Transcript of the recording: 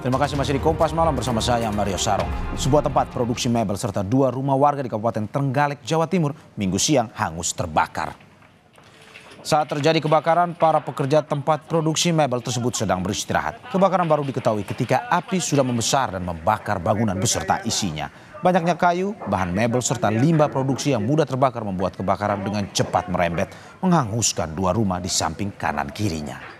Terima kasih masih di Kompas Malam bersama saya Mario Sarong. Sebuah tempat produksi mebel serta dua rumah warga di Kabupaten Trenggalek, Jawa Timur, minggu siang hangus terbakar. Saat terjadi kebakaran, para pekerja tempat produksi mebel tersebut sedang beristirahat. Kebakaran baru diketahui ketika api sudah membesar dan membakar bangunan beserta isinya. Banyaknya kayu, bahan mebel, serta limbah produksi yang mudah terbakar membuat kebakaran dengan cepat merembet, menghanguskan dua rumah di samping kanan kirinya.